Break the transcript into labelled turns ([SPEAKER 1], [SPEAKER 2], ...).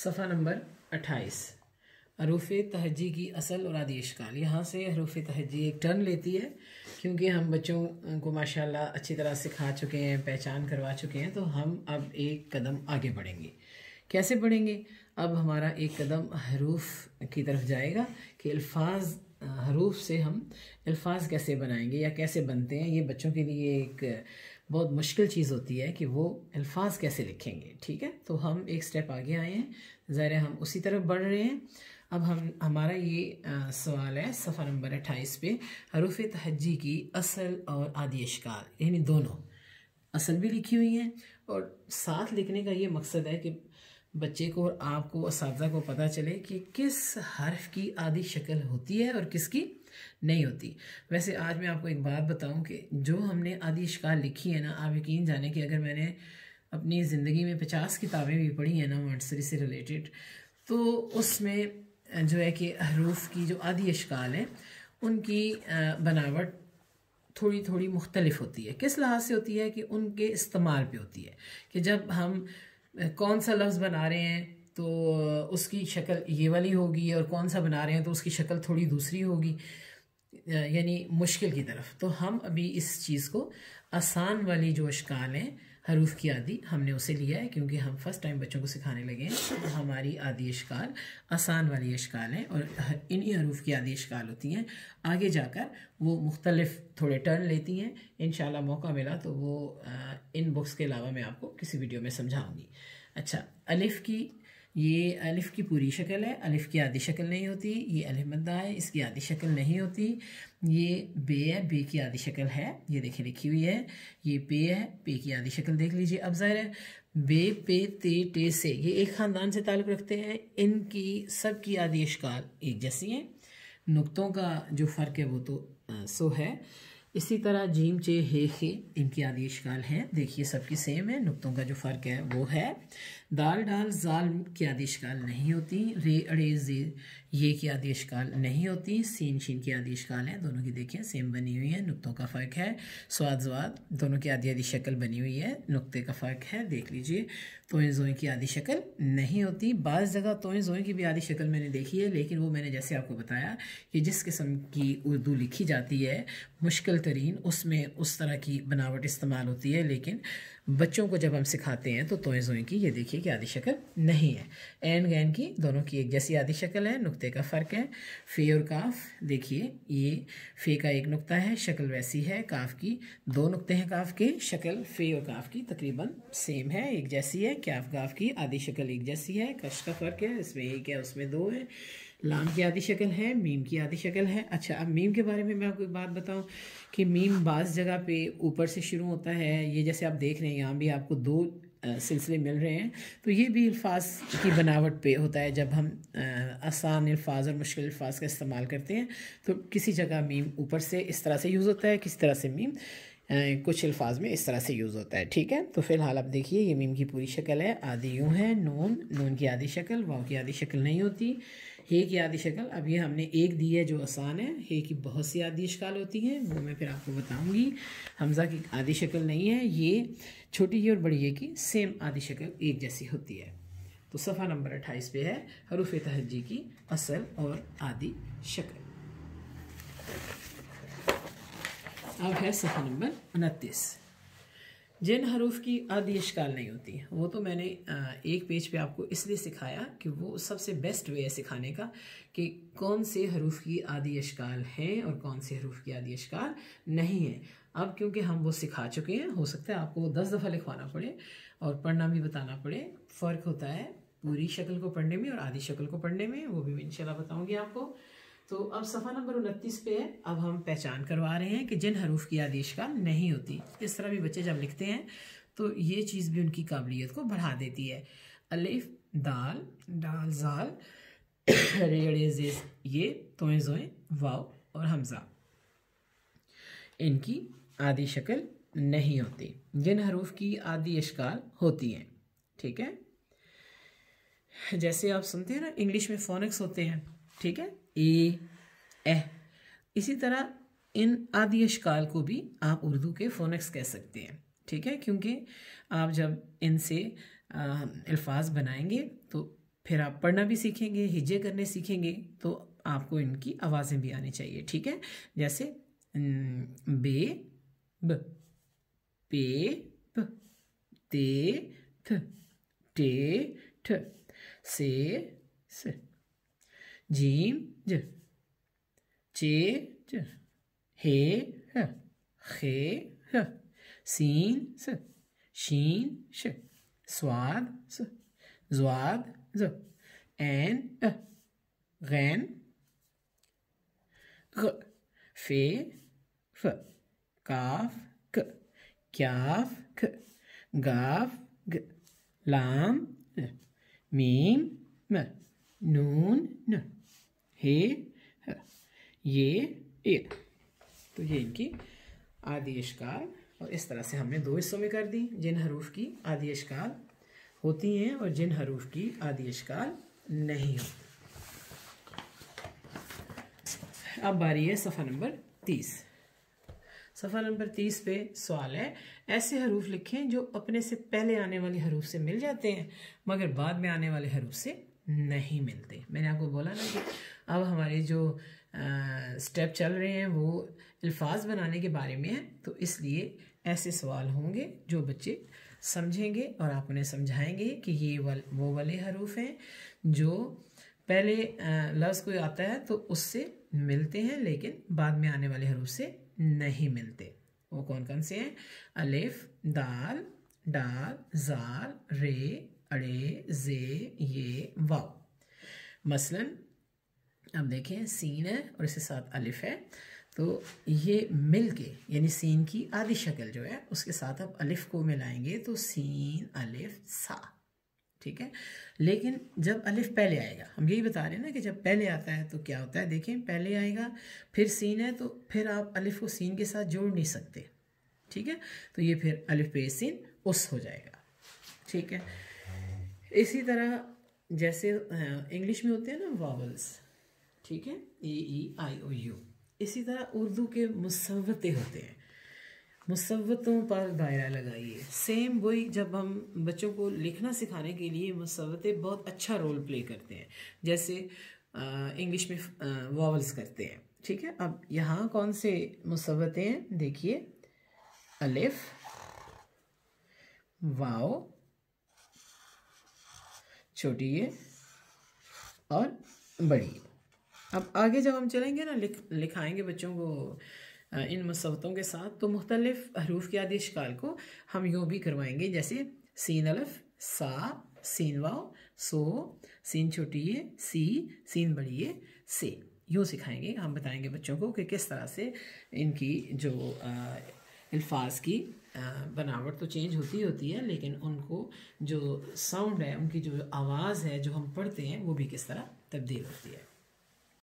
[SPEAKER 1] सफ़ा नंबर अट्ठाईस हरूफ तहजी की असल और आदेशकाल यहाँ से हरूफ तहजी एक टर्न लेती है क्योंकि हम बच्चों को माशाल्लाह अच्छी तरह सिखा चुके हैं पहचान करवा चुके हैं तो हम अब एक कदम आगे बढ़ेंगे कैसे बढ़ेंगे अब हमारा एक कदम हरूफ की तरफ जाएगा कि अल्फाज हरूफ से हम अल्फाज कैसे बनाएंगे या कैसे बनते हैं ये बच्चों के लिए एक बहुत मुश्किल चीज़ होती है कि वो अल्फाज कैसे लिखेंगे ठीक है तो हम एक स्टेप आगे आए हैं ज़ाहिर हम उसी तरफ बढ़ रहे हैं अब हम हमारा ये आ, सवाल है सफ़ा नंबर अट्ठाईस पे हरूफ तहजी की असल और आदि अशकाल यानी दोनों असल भी लिखी हुई हैं और साथ लिखने का ये मकसद है कि बच्चे को और आपको इस को पता चले कि किस हर्फ की आदि शक्ल होती है और किसकी नहीं होती वैसे आज मैं आपको एक बात बताऊं कि जो हमने आदि शिकार लिखी है ना आप यकीन जाने कि अगर मैंने अपनी ज़िंदगी में पचास किताबें भी पढ़ी हैं ना नर्सरी से रिलेटेड तो उसमें जो है कि हरूफ की जो आदि अशकाल हैं उनकी बनावट थोड़ी थोड़ी मुख्तलिफ होती है किस लिहाज से होती है कि उनके इस्तेमाल पे होती है कि जब हम कौन सा लफ्ज़ बना रहे हैं तो उसकी शक्ल ये वाली होगी और कौन सा बना रहे हैं तो उसकी शक्ल थोड़ी दूसरी होगी यानी मुश्किल की तरफ तो हम अभी इस चीज़ को आसान वाली जो अशकाल हैं हरूफ की आदि हमने उसे लिया है क्योंकि हम फर्स्ट टाइम बच्चों को सिखाने लगे हैं तो हमारी आदि अशकाल आसान वाली अशकाल हैं और इन्हीं हरूफ की आदि अशकाल होती हैं आगे जाकर वो मुख्तलिफ थोड़े टर्न लेती हैं इन मौका मिला तो वो इन बुक्स के अलावा मैं आपको किसी वीडियो में समझाऊँगी अच्छा अलिफ की ये अलिफ़ की पूरी शक्ल है अलिफ़ की आधी शक्ल नहीं होती ये अलिफ है इसकी आधी शक्ल नहीं होती ये बे है बे की आधी शक्ल है ये देखिए लिखी हुई है ये पे है पे की आधी शक्ल देख लीजिए अब ज़ाहिर है बे पे ते टे से ये एक ख़ानदान से ताल्लुक़ रखते हैं इनकी सब की आदि अशकाल एक जैसी हैं नुकतों का जो फ़र्क है वो तो आ, सो है इसी तरह जीम चे हे खे इनकी आदेश काल है देखिए सबकी सेम है नुकतों का जो फ़र्क है वो है दाल डाल जाल की आदेश काल नहीं होती रे अड़े जे ये की आदेश काल नहीं होती सीन शीन की आदेश काल है दोनों की देखिए सेम बनी हुई है नुकतों का फ़र्क है स्वाद स्वाद दोनों की आधी आधी शक्ल बनी हुई है नुकते का फ़र्क है देख लीजिए तोयें जोई की आधी शक्ल नहीं होती बाज़ जगह तोयें जोई की भी आधी शक्ल मैंने देखी है लेकिन वो मैंने जैसे आपको बताया कि जिस किस्म की उर्दू लिखी जाती है मुश्किल तरीन उसमें उस तरह की बनावट इस्तेमाल होती है लेकिन बच्चों को जब हम सिखाते हैं तो तोय जोई की ये देखिए कि आधी शक्ल नहीं है एन गैन की दोनों की एक जैसी आधी शक्ल है नुकते का फ़र्क है फे और काफ देखिए ये फे का एक नुकता है शक्ल वैसी है काफ की दो नुकते हैं काफ के शक्ल फे और काफ की तकरीबन सेम है एक जैसी है कैफ गाफ की आधी शक्ल एक जैसी है कश का फ़र्क है इसमें एक है उसमें दो है लाम की आधी शक्ल है मीम की आधी शक्ल है अच्छा अब मीम के बारे में मैं आपको एक बात बताऊं कि मीम बाज़ जगह पे ऊपर से शुरू होता है ये जैसे आप देख रहे हैं यहाँ भी आपको दो सिलसिले मिल रहे हैं तो ये भी अल्फाज की बनावट पे होता है जब हम आसान अल्फाज और मुश्किल अल्फाज का इस्तेमाल करते हैं तो किसी जगह मीम ऊपर से इस तरह से यूज़ होता है किस तरह से मीम कुछ अल्फाज में इस तरह से यूज़ होता है ठीक है तो फिलहाल आप देखिए ये मीम की पूरी शक्ल है आदि यूँ है नून नून की आधी शक्ल वाव की आधी शक्ल नहीं होती हे की आधी शक्ल अब हमने एक दी है जो आसान है हे की बहुत सी आदि शक्ल होती हैं वो मैं फिर आपको बताऊँगी हमजा की आधी शक्ल नहीं है ये छोटी ये और बड़ी ये की सेम आधी शक्ल एक जैसी होती है तो सफ़ा नंबर अट्ठाईस पे है हरूफ तहजी की असल और आदि शक्ल अब है सफ़ा नंबर उनतीस जिन हरूफ की अदयशकाल नहीं होती वो तो मैंने एक पेज पे आपको इसलिए सिखाया कि वो सबसे बेस्ट वे है सिखाने का कि कौन से हरूफ की अदयशकाल हैं और कौन से हरूफ की अदयशकाल नहीं है अब क्योंकि हम वो सिखा चुके हैं हो सकता है आपको वो दस दफ़ा लिखवाना पड़े और पढ़ना भी बताना पड़े फ़र्क होता है पूरी शक्ल को पढ़ने में और आधी शक्ल को पढ़ने में वो भी मैं इनशाला बताऊँगी आपको तो अब सफ़ा नंबर उनतीस पे है अब हम पहचान करवा रहे हैं कि जिन हरूफ की आदेश का नहीं होती इस तरह भी बच्चे जब लिखते हैं तो ये चीज़ भी उनकी काबिलियत को बढ़ा देती है अलिफ दाल डाल जाल रेड़े जेस ये तोए जोए वाव और हमज़ा इनकी आदि शक्ल नहीं होती जिन हरूफ की आदि अशकाल होती हैं ठीक है जैसे आप सुनते हैं ना इंग्लिश में फोनिक्स होते हैं ठीक है ए ए इसी तरह इन आदि अशकाल को भी आप उर्दू के फोनक्स कह सकते हैं ठीक है क्योंकि आप जब इनसे अल्फाज बनाएंगे तो फिर आप पढ़ना भी सीखेंगे हिजे करने सीखेंगे तो आपको इनकी आवाज़ें भी आनी चाहिए ठीक है जैसे बे ब पे प ते थ टे ठ से स जीम ज चे ज हे ह खे ह सीन स शीन श स्वाद स ज्वाद ज एन अ गैन ग फे फ काफ क क्याफ क गाफ ग लाम मीम म नून न हे ये एर तो ये इनकी आदेशकार और इस तरह से हमने दो हिस्सों में कर दी जिन हरूफ की आदेशकार होती हैं और जिन हरूफ की आदेशकार नहीं होती अब बारी है सफ़ा नंबर तीस सफ़ा नंबर तीस पे सवाल है ऐसे हरूफ लिखें जो अपने से पहले आने वाले हरूफ से मिल जाते हैं मगर बाद में आने वाले हरूफ से नहीं मिलते मैंने आपको बोला ना कि अब हमारे जो स्टेप चल रहे हैं वो अल्फाज बनाने के बारे में है तो इसलिए ऐसे सवाल होंगे जो बच्चे समझेंगे और आप उन्हें समझाएंगे कि ये वल, वो वाले हरूफ हैं जो पहले लफ्ज़ कोई आता है तो उससे मिलते हैं लेकिन बाद में आने वाले हरूफ से नहीं मिलते वो कौन कौन से हैं अलिफ दाल डाल जाल रे अड़े जे ये वाव मसलन अब देखें सीन है और इसके साथ अलिफ है तो ये मिल के यानी सीन की आधी शक्ल जो है उसके साथ आप अलिफ को मिलाएंगे तो सीन अलिफ सा ठीक है लेकिन जब अलिफ पहले आएगा हम यही बता रहे हैं ना कि जब पहले आता है तो क्या होता है देखें पहले आएगा फिर सीन है तो फिर आप अलिफ को सीन के साथ जोड़ नहीं सकते ठीक है तो ये फिर अलिफ पे सीन उस हो जाएगा ठीक है इसी तरह जैसे इंग्लिश में होते हैं ना वावल्स ठीक है ए ई आई ओ यू इसी तरह उर्दू के मुसवते होते हैं मुसवतों पर दायरा लगाइए सेम वही जब हम बच्चों को लिखना सिखाने के लिए मुसवते बहुत अच्छा रोल प्ले करते हैं जैसे इंग्लिश में वावल्स करते हैं ठीक है अब यहाँ कौन से मुसवते हैं देखिए अलिफ वाओ छोटी ये और बड़ी ये अब आगे जब हम चलेंगे ना लिख लिखाएंगे बच्चों को इन मसवतों के साथ तो मुख्तलिफ हरूफ के आदि शिकाल को हम यूँ भी करवाएंगे जैसे सीन अलफ सा सीन वाओ सो सीन छोटी ये सी सीन बड़ी ये से यूँ सिखाएंगे हम बताएंगे बच्चों को कि किस तरह से इनकी जो अल्फाज की बनावट तो चेंज होती होती है लेकिन उनको जो साउंड है उनकी जो आवाज़ है जो हम पढ़ते हैं वो भी किस तरह तब्दील होती है